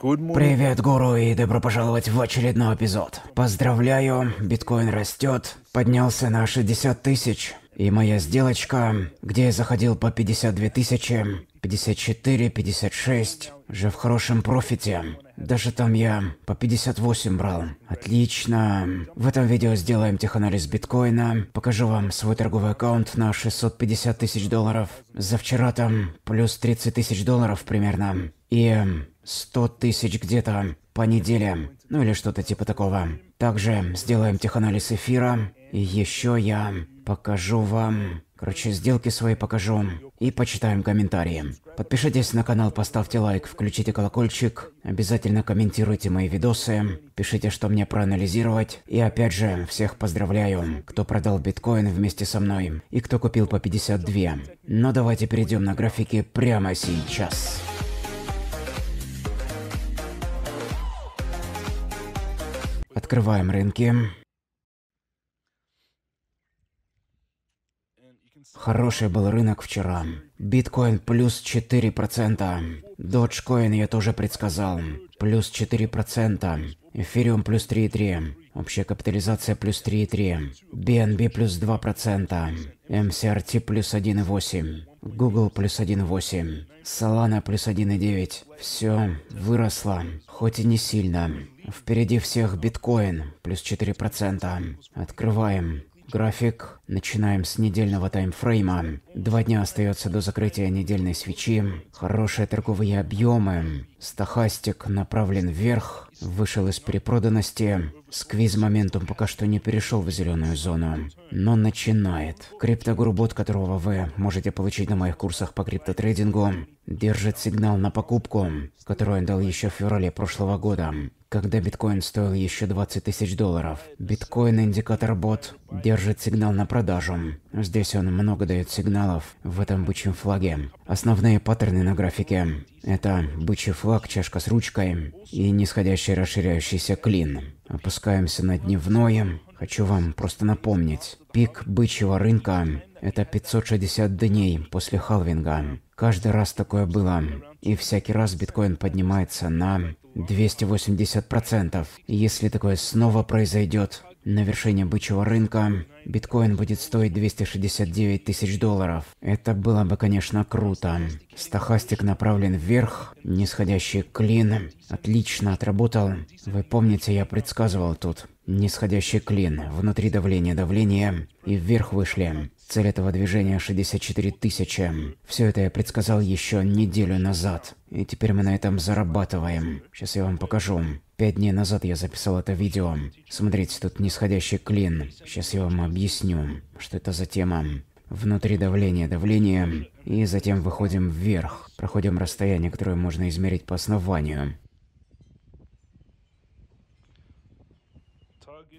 Привет, гуру, и добро пожаловать в очередной эпизод. Поздравляю, биткоин растет, поднялся на 60 тысяч. И моя сделочка, где я заходил по 52 тысячи, 54, 56, уже в хорошем профите. Даже там я по 58 брал. Отлично. В этом видео сделаем теханализ биткоина. Покажу вам свой торговый аккаунт на 650 тысяч долларов. За вчера там плюс 30 тысяч долларов примерно. И 100 тысяч где-то по неделям, ну или что-то типа такого. Также сделаем теханализ эфира, и еще я покажу вам... Короче, сделки свои покажу и почитаем комментарии. Подпишитесь на канал, поставьте лайк, включите колокольчик, обязательно комментируйте мои видосы, пишите, что мне проанализировать. И опять же, всех поздравляю, кто продал биткоин вместе со мной и кто купил по 52. Но давайте перейдем на графики прямо сейчас. Открываем рынки. Хороший был рынок вчера. Биткоин плюс 4%. Доджкоин я тоже предсказал. Плюс 4%. Эфириум плюс 3,3. Общая капитализация плюс 3,3. BNB плюс 2%. MCRT плюс 1,8. Google плюс 1,8. Solana плюс 1,9. Все выросло. Хоть и не сильно. Впереди всех биткоин, плюс 4%. Открываем. График. Начинаем с недельного таймфрейма. Два дня остается до закрытия недельной свечи. Хорошие торговые объемы. Стохастик направлен вверх. Вышел из перепроданности. Сквиз моментум пока что не перешел в зеленую зону. Но начинает. Криптогурбот, которого вы можете получить на моих курсах по криптотрейдингу, держит сигнал на покупку, которую он дал еще в феврале прошлого года когда биткоин стоил еще 20 тысяч долларов. Биткоин индикатор бот держит сигнал на продажу. Здесь он много дает сигналов в этом бычьем флаге. Основные паттерны на графике – это бычий флаг, чашка с ручкой и нисходящий расширяющийся клин. Опускаемся на дневное. Хочу вам просто напомнить. Пик бычьего рынка это 560 дней после халвинга. Каждый раз такое было. И всякий раз биткоин поднимается на 280%. Если такое снова произойдет, на вершине бычьего рынка биткоин будет стоить 269 тысяч долларов. Это было бы, конечно, круто. Стохастик направлен вверх, нисходящий клин. Отлично отработал. Вы помните, я предсказывал тут. Нисходящий клин, внутри давления давления, и вверх вышли. Цель этого движения 64 тысячи. Все это я предсказал еще неделю назад. И теперь мы на этом зарабатываем. Сейчас я вам покажу. Пять дней назад я записал это видео. Смотрите, тут нисходящий клин. Сейчас я вам объясню, что это за тема. Внутри давление, давление, и затем выходим вверх. Проходим расстояние, которое можно измерить по основанию.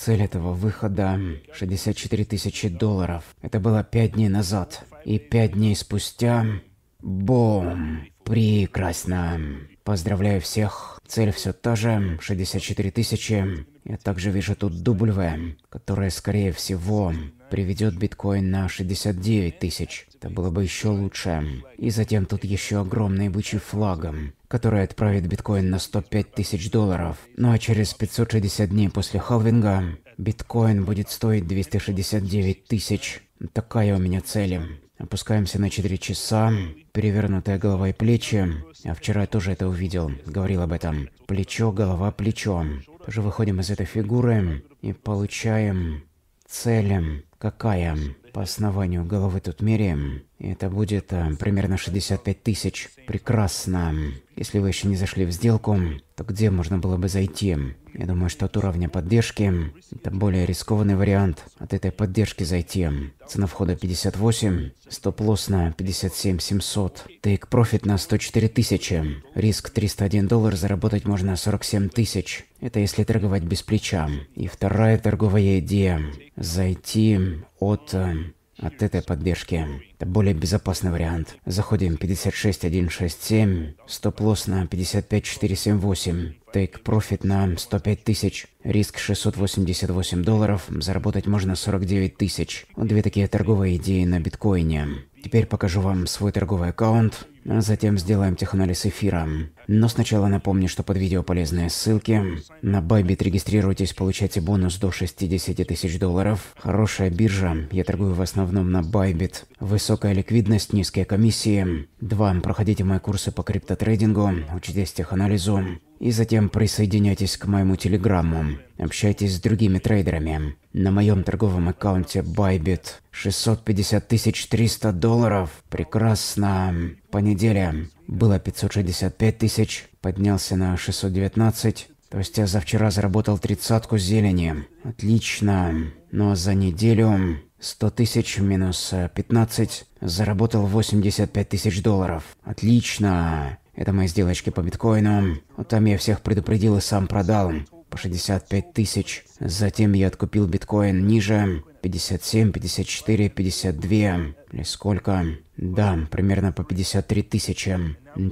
Цель этого выхода – 64 тысячи долларов. Это было пять дней назад. И пять дней спустя – бом! Прекрасно! Поздравляю всех. Цель все та же – 64 тысячи. Я также вижу тут W, которая, скорее всего, приведет биткоин на 69 тысяч. Это было бы еще лучше. И затем тут еще огромный бычий флагом который отправит биткоин на 105 тысяч долларов. Ну а через 560 дней после халвинга биткоин будет стоить 269 тысяч. Такая у меня цель. Опускаемся на 4 часа, перевернутая голова и плечи. А вчера я тоже это увидел, говорил об этом. Плечо, голова, плечо. Тоже выходим из этой фигуры и получаем цель какая? по основанию головы тут Тутмери. Это будет э, примерно 65 тысяч. Прекрасно. Если вы еще не зашли в сделку, то где можно было бы зайти? Я думаю, что от уровня поддержки это более рискованный вариант от этой поддержки зайти. Цена входа 58, стоп-лосс на 57 700, тейк-профит на 104 тысячи, риск 301 доллар, заработать можно 47 тысяч. Это если торговать без плеча. И вторая торговая идея – зайти от э, от этой поддержки. Это более безопасный вариант. Заходим 56167, стоп-лосс на 55478, take profit на 105 тысяч, риск 688 долларов, заработать можно 49 тысяч. Вот две такие торговые идеи на биткоине. Теперь покажу вам свой торговый аккаунт. Затем сделаем теханализ эфира. Но сначала напомню, что под видео полезные ссылки. На Bybit регистрируйтесь, получайте бонус до 60 тысяч долларов. Хорошая биржа, я торгую в основном на Bybit. Высокая ликвидность, низкие комиссии. Два. Проходите мои курсы по криптотрейдингу, учитесь теханализу. И затем присоединяйтесь к моему телеграмму. Общайтесь с другими трейдерами. На моем торговом аккаунте Bybit 650 300 долларов. Прекрасно по неделям было 565 тысяч, поднялся на 619. То есть я за вчера заработал тридцатку зелени. Отлично. Но за неделю 100 тысяч минус 15 заработал 85 тысяч долларов. Отлично. Это мои сделочки по биткоину. Вот там я всех предупредил и сам продал. По 65 тысяч. Затем я откупил биткоин ниже. 57, 54, 52 сколько? Да, примерно по 53 тысячи.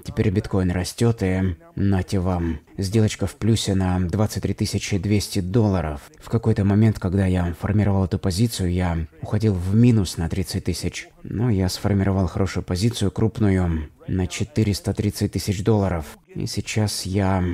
Теперь биткоин растет и... Нате вам. Сделочка в плюсе на 23 200 долларов. В какой-то момент, когда я формировал эту позицию, я уходил в минус на 30 тысяч. Но я сформировал хорошую позицию, крупную, на 430 тысяч долларов. И сейчас я...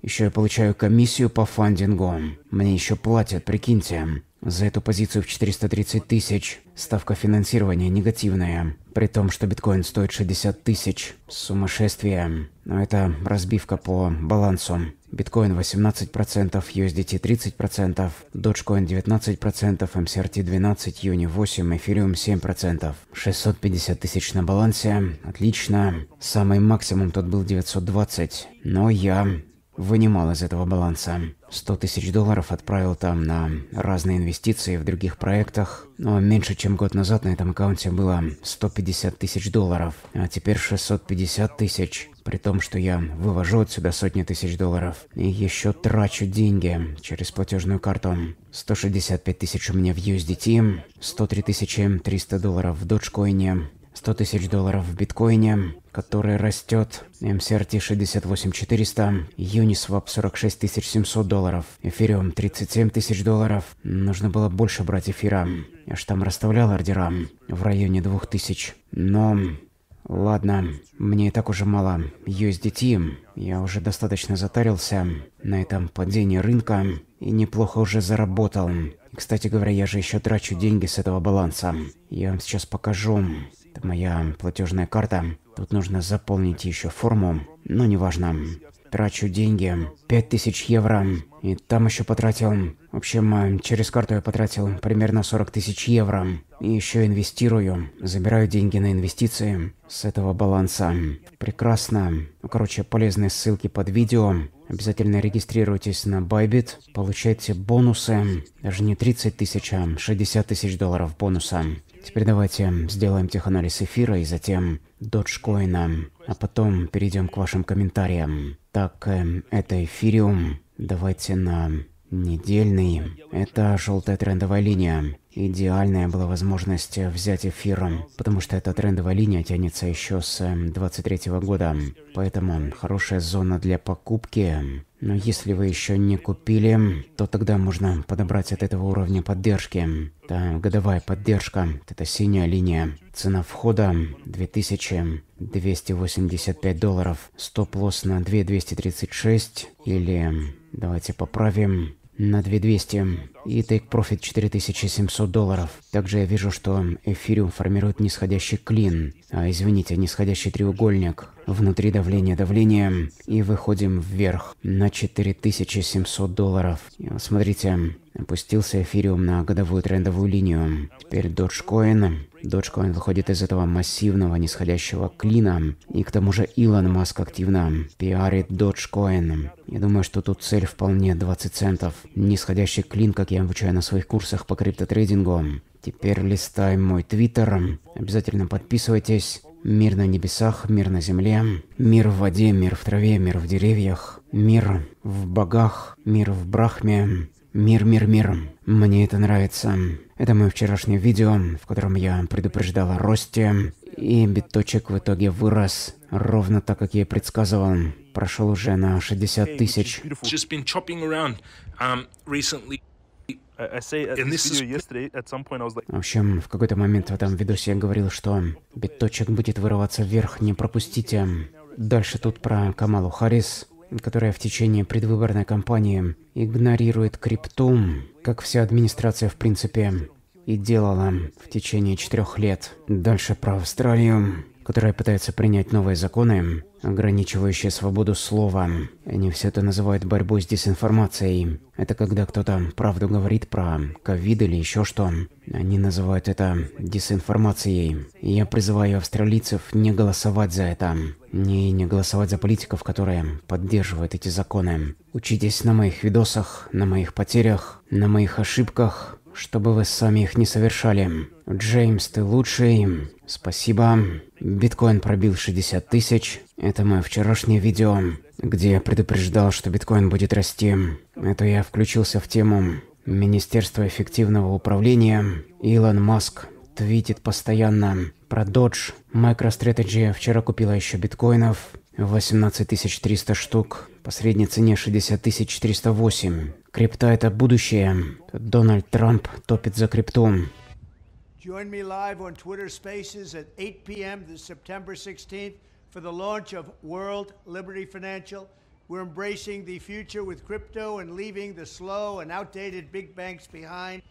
Еще я получаю комиссию по фандингу. Мне еще платят, прикиньте. За эту позицию в 430 тысяч ставка финансирования негативная, при том, что биткоин стоит 60 тысяч. Сумасшествие. Но это разбивка по балансу. Биткоин 18%, USDT 30%, Dogecoin 19%, MCRT 12%, Юни 8%, Эфириум 7%. 650 тысяч на балансе. Отлично. Самый максимум тут был 920. Но я вынимал из этого баланса. 100 тысяч долларов отправил там на разные инвестиции в других проектах, но меньше чем год назад на этом аккаунте было 150 тысяч долларов, а теперь 650 тысяч, при том, что я вывожу отсюда сотни тысяч долларов и еще трачу деньги через платежную карту. 165 тысяч у меня в USDT, 103 300 долларов в доджкоине, 100 тысяч долларов в биткоине, который растет. MCRT 68400, Uniswap 46700 долларов, Эфириум 37 тысяч долларов. Нужно было больше брать эфира. Я ж там расставлял ордера в районе 2000. Но Ладно, мне и так уже мало USDT, я уже достаточно затарился на этом падении рынка и неплохо уже заработал. Кстати говоря, я же еще трачу деньги с этого баланса. Я вам сейчас покажу, это моя платежная карта. Тут нужно заполнить еще форму, но неважно. Трачу деньги, 5000 евро, и там еще потратил... В общем, э, через карту я потратил примерно 40 тысяч евро. И еще инвестирую, забираю деньги на инвестиции с этого баланса. Прекрасно. Короче, полезные ссылки под видео. Обязательно регистрируйтесь на Bybit, получайте бонусы, даже не 30 тысяч, а 60 тысяч долларов бонуса. Теперь давайте сделаем теханализ эфира и затем доджкоина, а потом перейдем к вашим комментариям. Так, э, это эфириум. Давайте на Недельный. Это желтая трендовая линия. Идеальная была возможность взять эфиром потому что эта трендовая линия тянется еще с 23 эм, -го года. Поэтому хорошая зона для покупки. Но если вы еще не купили, то тогда можно подобрать от этого уровня поддержки. Это годовая поддержка, это синяя линия. Цена входа 2285 долларов. Стоп-лосс на 2236 или... Давайте поправим на 2200 и Take Profit 4700 долларов. Также я вижу, что эфириум формирует нисходящий клин, а извините, нисходящий треугольник Внутри давление, давление. И выходим вверх на 4700 долларов. смотрите, опустился эфириум на годовую трендовую линию. Теперь Dogecoin. Dogecoin выходит из этого массивного нисходящего клина. И к тому же Илон Маск активно пиарит Dogecoin. Я думаю, что тут цель вполне 20 центов. Нисходящий клин, как я обучаю на своих курсах по криптотрейдингу. Теперь листаем мой твиттер. Обязательно подписывайтесь. Мир на небесах, мир на земле, мир в воде, мир в траве, мир в деревьях, мир в богах, мир в брахме, мир, мир, мир. Мне это нравится. Это мое вчерашнее видео, в котором я предупреждал о росте, и биточек в итоге вырос, ровно так, как я и предсказывал. Прошел уже на 60 тысяч. В общем, в какой-то момент в этом видосе я говорил, что биточек будет вырываться вверх, не пропустите. Дальше тут про Камалу Харрис, которая в течение предвыборной кампании игнорирует крипту, как вся администрация в принципе и делала в течение четырех лет. Дальше про Австралию, которая пытается принять новые законы, ограничивающее свободу слова. Они все это называют борьбой с дезинформацией. Это когда кто-то правду говорит про ковид или еще что. Они называют это дезинформацией. И я призываю австралийцев не голосовать за это. Не, не голосовать за политиков, которые поддерживают эти законы. Учитесь на моих видосах, на моих потерях, на моих ошибках, чтобы вы сами их не совершали. Джеймс, ты лучший. Спасибо. Биткоин пробил 60 тысяч. Это мое вчерашнее видео, где я предупреждал, что биткоин будет расти. Это я включился в тему Министерства эффективного управления. Илон Маск твитит постоянно про Dodge. MicroStrategy вчера купила еще биткоинов. 18 300 штук по средней цене 60 308. Крипта – это будущее. Дональд Трамп топит за криптом. Join me live on Twitter Spaces at 8 p.m. this September 16th for the launch of World Liberty Financial. We're embracing the future with crypto and leaving the slow and outdated big banks behind.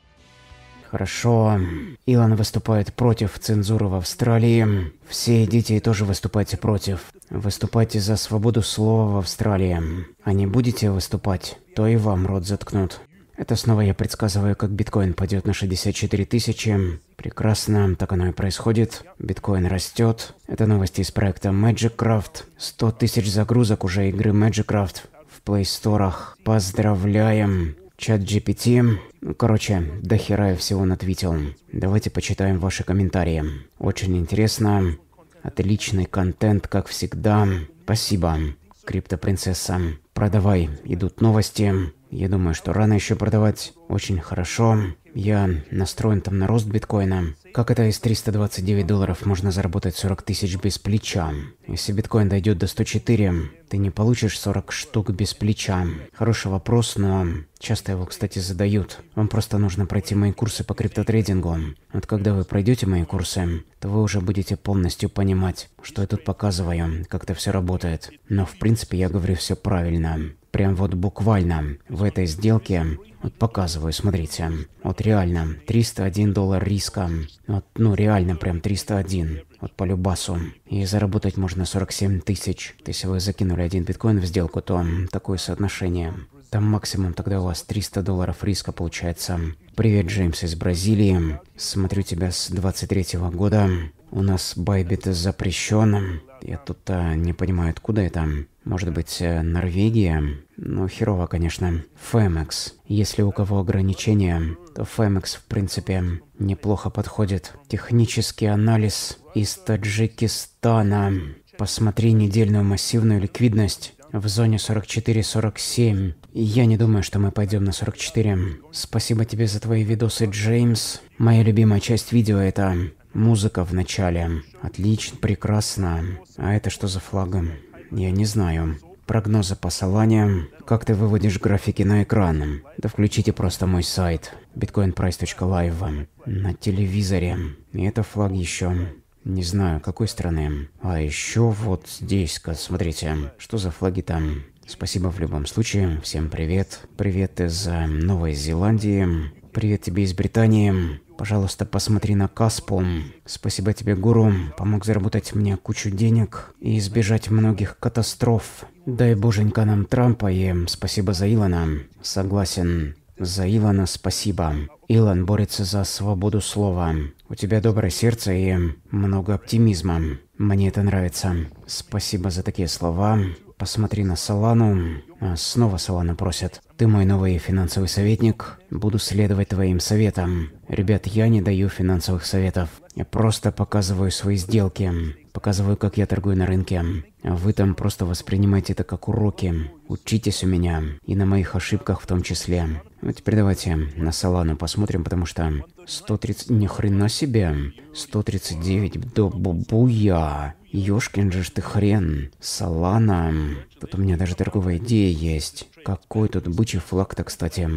Хорошо. Илон выступает против цензуры в Австралии. Все дети тоже выступайте против. Выступайте за свободу слова в Австралии. А не будете выступать, то и вам рот заткнут. Это снова я предсказываю, как биткоин пойдет на 64 тысячи. Прекрасно, так оно и происходит. Биткоин растет. Это новости из проекта MagicCraft. 100 тысяч загрузок уже игры MagicCraft в Play Store. Поздравляем! Чат GPT. Ну, короче, дохера я всего натвитил. Давайте почитаем ваши комментарии. Очень интересно. Отличный контент, как всегда. Спасибо, криптопринцесса. Продавай, идут новости. Я думаю, что рано еще продавать очень хорошо. Я настроен там на рост биткоина. Как это из 329 долларов можно заработать 40 тысяч без плеча? Если биткоин дойдет до 104, ты не получишь 40 штук без плеча. Хороший вопрос, но часто его, кстати, задают. Вам просто нужно пройти мои курсы по криптотрейдингу. Вот когда вы пройдете мои курсы, то вы уже будете полностью понимать, что я тут показываю, как это все работает. Но в принципе я говорю все правильно. Прям вот буквально в этой сделке, вот показываю, смотрите, вот реально 301 доллар риска, вот ну реально прям 301, вот по любасу. И заработать можно 47 тысяч. Если вы закинули один биткоин в сделку, то такое соотношение. Там максимум тогда у вас 300 долларов риска получается. Привет, Джеймс из Бразилии. Смотрю тебя с 23 года. У нас Байбит запрещен. Я тут а, не понимаю, откуда это. Может быть, э, Норвегия? Ну, херово, конечно. Фэмекс. Если у кого ограничения, то Фэмекс, в принципе, неплохо подходит. Технический анализ из Таджикистана. Посмотри недельную массивную ликвидность в зоне 44-47. Я не думаю, что мы пойдем на 44. Спасибо тебе за твои видосы, Джеймс. Моя любимая часть видео это Музыка в начале. Отлично, прекрасно. А это что за флага? Я не знаю. Прогнозы по Солане. Как ты выводишь графики на экран? Да включите просто мой сайт. bitcoinprice.live. На телевизоре. И это флаг еще. Не знаю, какой страны. А еще вот здесь-ка, смотрите. Что за флаги там? Спасибо в любом случае. Всем привет. Привет из э, Новой Зеландии. Привет тебе из Британии. Пожалуйста, посмотри на Каспу. Спасибо тебе, гуру. Помог заработать мне кучу денег и избежать многих катастроф. Дай боженька нам Трампа и спасибо за Илона. Согласен. За Илона спасибо. Илон борется за свободу слова. У тебя доброе сердце и много оптимизма. Мне это нравится. Спасибо за такие слова. Посмотри на Солану. А, снова Солана просят. Ты мой новый финансовый советник. Буду следовать твоим советам. Ребят, я не даю финансовых советов. Я просто показываю свои сделки. Показываю, как я торгую на рынке. вы там просто воспринимаете это как уроки. Учитесь у меня. И на моих ошибках в том числе. А теперь давайте на Солану посмотрим, потому что 130... Ни хрена себе. 139 до бубуя. Ёшкин же ж ты хрен. Солана. Тут у меня даже торговая идея есть. Какой тут бычий флаг-то, кстати,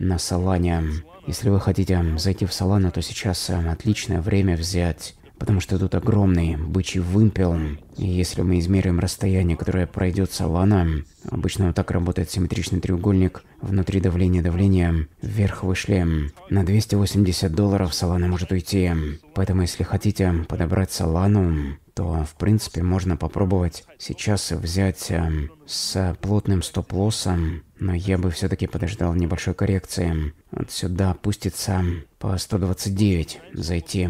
на Солане. Если вы хотите зайти в Солану, то сейчас эм, отличное время взять потому что тут огромный бычий вымпел, и если мы измерим расстояние, которое пройдет салана, обычно вот так работает симметричный треугольник, внутри давление давление, вверх вышли, на 280 долларов салана может уйти, поэтому если хотите подобрать салану, то в принципе можно попробовать сейчас взять э, с плотным стоп-лоссом, но я бы все-таки подождал небольшой коррекции. Вот сюда опустится по 129, зайти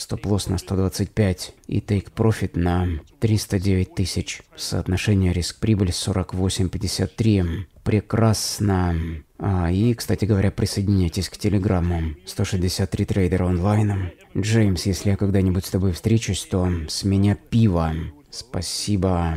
стоп-лосс на 125 и тейк-профит на 309 тысяч. Соотношение риск-прибыль 48-53. Прекрасно. А, и, кстати говоря, присоединяйтесь к Телеграмму. 163 трейдера онлайн. Джеймс, если я когда-нибудь с тобой встречусь, то с меня пиво. Спасибо.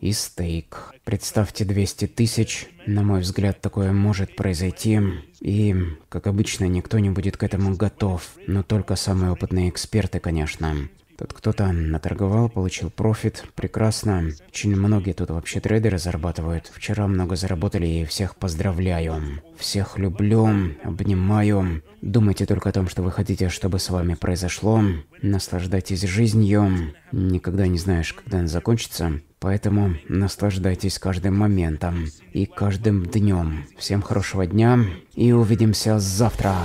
И стейк. Представьте 200 тысяч. На мой взгляд, такое может произойти. И, как обычно, никто не будет к этому готов. Но только самые опытные эксперты, конечно. Тот, кто-то наторговал, получил профит. Прекрасно. Очень многие тут вообще трейдеры зарабатывают. Вчера много заработали и всех поздравляю. Всех люблю, обнимаю. Думайте только о том, что вы хотите, чтобы с вами произошло. Наслаждайтесь жизнью. Никогда не знаешь, когда она закончится. Поэтому наслаждайтесь каждым моментом и каждым днем. Всем хорошего дня и увидимся завтра.